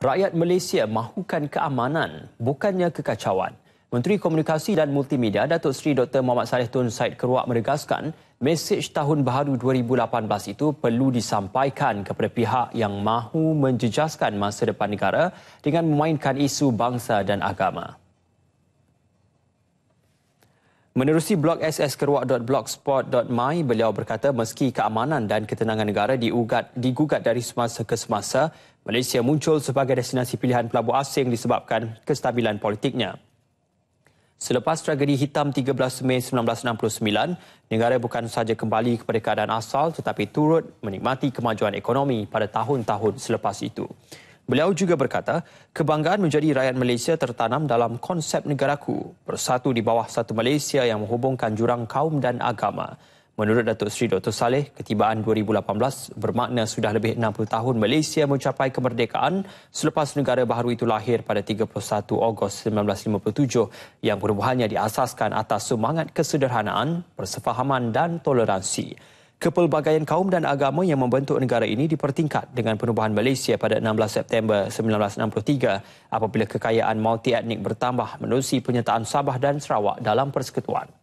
Rakyat Malaysia mahukan keamanan, bukannya kekacauan. Menteri Komunikasi dan Multimedia Datuk Seri Dr. Muhammad Saleh Tun Said Keruak menegaskan mesej Tahun Baru 2018 itu perlu disampaikan kepada pihak yang mahu menjejaskan masa depan negara dengan memainkan isu bangsa dan agama. Menerusi blog sskeruak.blogspot.my, beliau berkata meski keamanan dan ketenangan negara diugat, digugat dari semasa ke semasa, Malaysia muncul sebagai destinasi pilihan pelabur asing disebabkan kestabilan politiknya. Selepas tragedi hitam 13 Mei 1969, negara bukan sahaja kembali kepada keadaan asal tetapi turut menikmati kemajuan ekonomi pada tahun-tahun selepas itu. Beliau juga berkata, kebanggaan menjadi rakyat Malaysia tertanam dalam konsep negaraku, bersatu di bawah satu Malaysia yang menghubungkan jurang kaum dan agama. Menurut Datuk Seri Dr. Saleh, ketibaan 2018 bermakna sudah lebih 60 tahun Malaysia mencapai kemerdekaan selepas negara baru itu lahir pada 31 Ogos 1957 yang perubahannya diasaskan atas semangat kesederhanaan, persefahaman dan toleransi kepelbagaian kaum dan agama yang membentuk negara ini dipertingkat dengan penubuhan Malaysia pada 16 September 1963 apabila kekayaan multi etnik bertambah menerusi penyertaan Sabah dan Sarawak dalam persekutuan.